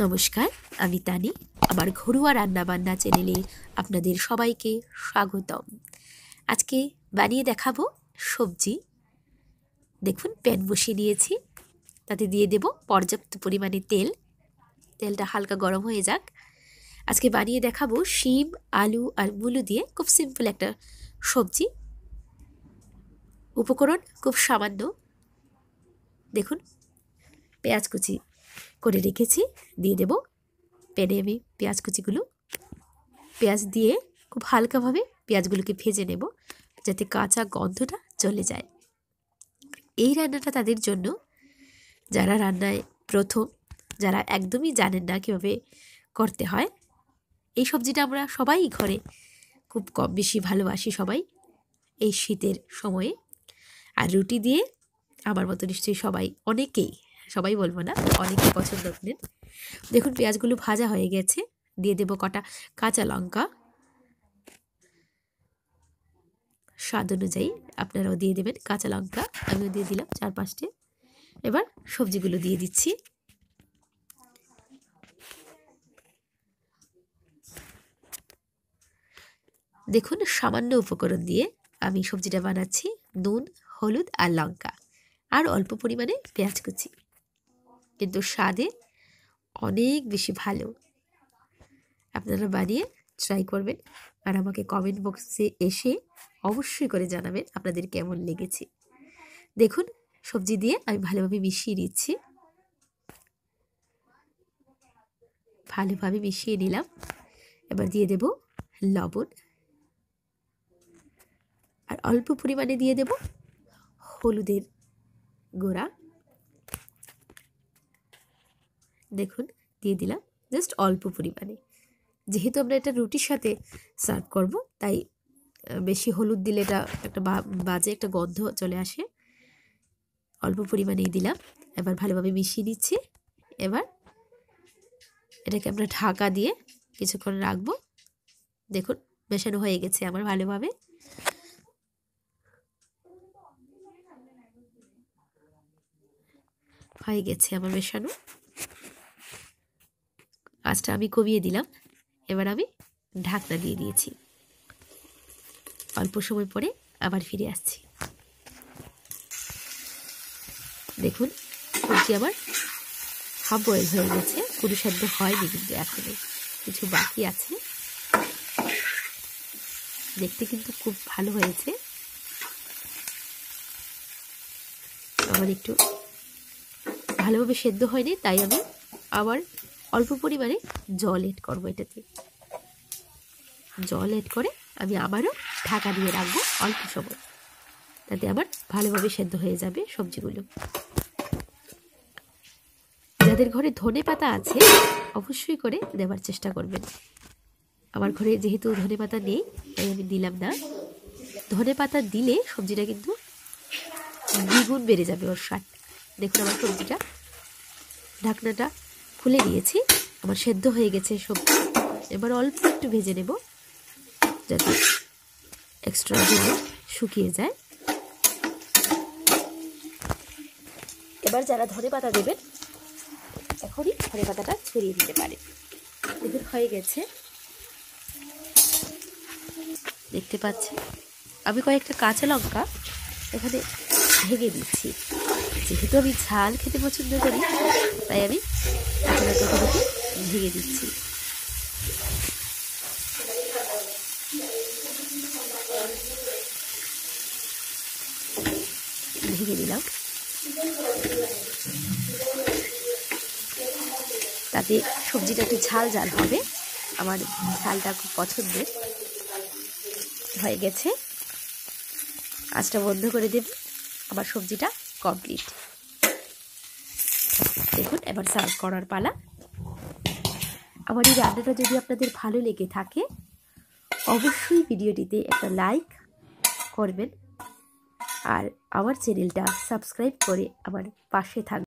নমস্কার আমি তানি আমার ঘরোয়া রান্নাবান্না চ্যানেলে আপনাদের সবাইকে স্বাগতম আজকে বানিয়ে দেখাবো সবজি দেখুন প্যান বসিয়ে নিয়েছি তাতে দিয়ে দেব পর্যাপ্ত পরিমাণে তেল তেলটা হালকা গরম হয়ে যাক আজকে বানিয়ে দেখাবো শিম আলু আর মুলো দিয়ে খুব সিম্পল একটা সবজি উপকরণ খুব সামান্য দেখুন পেঁয়াজ কুচি করে রেখেছি দিয়ে দেব পেনে আমি পেঁয়াজ কুচিগুলো পেঁয়াজ দিয়ে খুব হালকাভাবে পেঁয়াজগুলোকে ভেজে নেব যাতে কাঁচা গন্ধটা চলে যায় এই রান্নাটা তাদের জন্য যারা রান্নায় প্রথম যারা একদমই জানেন না কীভাবে করতে হয় এই সবজিটা আমরা সবাই ঘরে খুব কম বেশি ভালোবাসি সবাই এই শীতের সময়ে আর রুটি দিয়ে আমার মতো নিশ্চয়ই সবাই অনেকেই সবাই বলবো না অনেকে পছন্দ করেন দেখুন পেঁয়াজগুলো ভাজা হয়ে গেছে দিয়ে দেব কটা কাঁচা লঙ্কা স্বাদ অনুযায়ী আপনারাও দিয়ে দেবেন কাঁচা লঙ্কা আমিও দিয়ে দিলাম চার পাঁচটে এবার সবজিগুলো দিয়ে দিচ্ছি দেখুন সামান্য উপকরণ দিয়ে আমি সবজিটা বানাচ্ছি নুন হলুদ আর লঙ্কা আর অল্প পরিমাণে পেঁয়াজ কুচি কিন্তু স্বাদে অনেক বেশি ভালো আপনারা বানিয়ে ট্রাই করবেন আর আমাকে কমেন্ট বক্সে এসে অবশ্যই করে জানাবেন আপনাদের কেমন লেগেছে দেখুন সবজি দিয়ে আমি ভালোভাবে মিশিয়ে নিচ্ছি ভালোভাবে মিশিয়ে নিলাম এবার দিয়ে দেব লবণ আর অল্প পরিমাণে দিয়ে দেব হলুদের গোড়া দেখুন দিয়ে দিলাম জাস্ট অল্প পরিমাণে যেহেতু আমরা এটা রুটির সাথে সার্ভ করব তাই বেশি হলুদ দিলে এটা একটা বাজে একটা গন্ধ চলে আসে অল্প পরিমাণেই দিলাম এবার ভালোভাবে মিশিয়ে নিচ্ছি এবার এটাকে আমরা ঢাকা দিয়ে কিছুক্ষণ রাখবো দেখুন মেশানো হয়ে গেছে আমার ভালোভাবে হয়ে গেছে আমার মেশানো কাজটা আমি কমিয়ে দিলাম এবার আমি ঢাকনা দিয়ে দিয়েছি অল্প সময় পরে আবার ফিরে আসছি দেখুন সবজি আবার হাফ বয়েল হয়ে গেছে পুরো হয়নি কিন্তু এখনও কিছু বাকি আছে দেখতে কিন্তু খুব ভালো হয়েছে আমার একটু ভালোভাবে সেদ্ধ হয়নি তাই আমি আবার অল্প পরিমাণে জল এড করবো এটাতে জল এড করে আমি আবারও ঢাকা দিয়ে রাখবো অল্প সময় তাতে আবার ভালোভাবে সেদ্ধ হয়ে যাবে সবজিগুলো যাদের ঘরে ধনে পাতা আছে অবশ্যই করে দেওয়ার চেষ্টা করবেন আমার ঘরে যেহেতু ধনে পাতা নেই তাই আমি দিলাম না ধনে পাতা দিলে সবজিটা কিন্তু দ্বিগুণ বেড়ে যাবে ওর স্বাদ দেখুন আমার সবজিটা ঢাকনাটা খুলে দিয়েছি আমার সেদ্ধ হয়ে গেছে সবজি এবার অল্প একটু ভেজে নেব যাতে এক্সট্রা শুকিয়ে যায় এবার যারা ধরে পাতা দেবেন এখনই ধরে পাতাটা ছড়িয়ে দিতে পারে এদের হয়ে গেছে দেখতে পাচ্ছি আমি কয়েকটা কাঁচা লঙ্কা এখানে ভেঙে দিচ্ছি যেহেতু আমি ঝাল খেতে পছন্দ করি তাই দিয়ে দিচ্ছি ঢেকে দিলাম তাতে সবজিটা একটু ঝাল ঝাল হবে আমার ঝালটা খুব পছন্দের হয়ে গেছে আজটা বন্ধ করে দেব আমার সবজিটা কমপ্লিট দেখুন এবার সার্ভ করার পালা আমার এই রান্নাটা যদি আপনাদের ভালো লেগে থাকে অবশ্যই ভিডিওটিতে একটা লাইক করবেন আর আমার চ্যানেলটা সাবস্ক্রাইব করে আমার পাশে থাকবেন